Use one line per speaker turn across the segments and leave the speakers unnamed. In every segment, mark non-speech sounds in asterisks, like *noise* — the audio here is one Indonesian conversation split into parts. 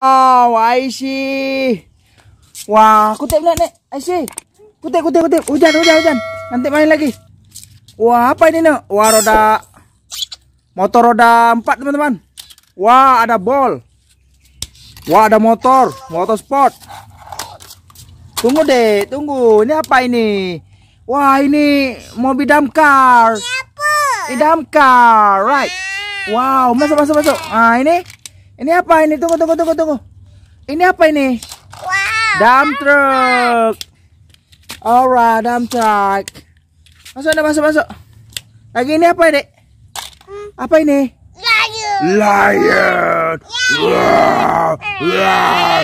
Ah, wow, Aisyah. Wah, kutip nak, Nek. Aisyah. Kutip, kutip, kutip. Hujan, hujan, hujan. Nanti main lagi. Wah, apa ini, Nek? Wah, roda... Motor roda 4, teman-teman. Wah, ada bol. Wah, ada motor. Motor sport. Tunggu deh, tunggu. Ini apa ini? Wah, ini mobil damkar. Ini damkar, right. Wow, masuk, masuk, masuk. Ah, ini... Ini apa ini? Tunggu, tunggu, tunggu, tunggu. Ini apa ini? Wow. Dump truck. Alright, dump truck. Masuk, ada masuk, masuk. Lagi ini apa ini? Hmm. Apa ini?
Lion. Lion. Wow. Wow.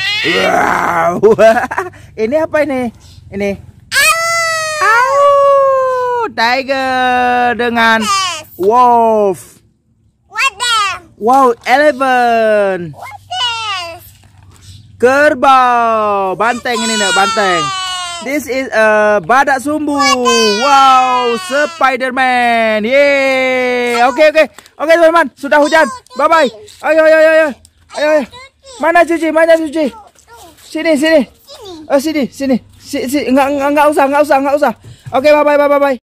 Wow. *laughs* ini apa ini? Ini. Ow. Tiger dengan wolf. Wow, elephant. Kerbau, banteng ini nih, banteng. This is a badak sumbu. Wow, Spiderman. Yeay. Oke, okay, oke. Okay. Oke, okay, teman-teman, sudah hujan. Bye bye. Ayo, ayo, ayo, ayo. Ayo, ayo. Mana cuci? Mana cuci? Sini, sini. Oh, sini, sini. Si, si. Enggak, enggak, enggak usah, enggak usah, enggak usah. Oke, okay, bye bye, bye bye.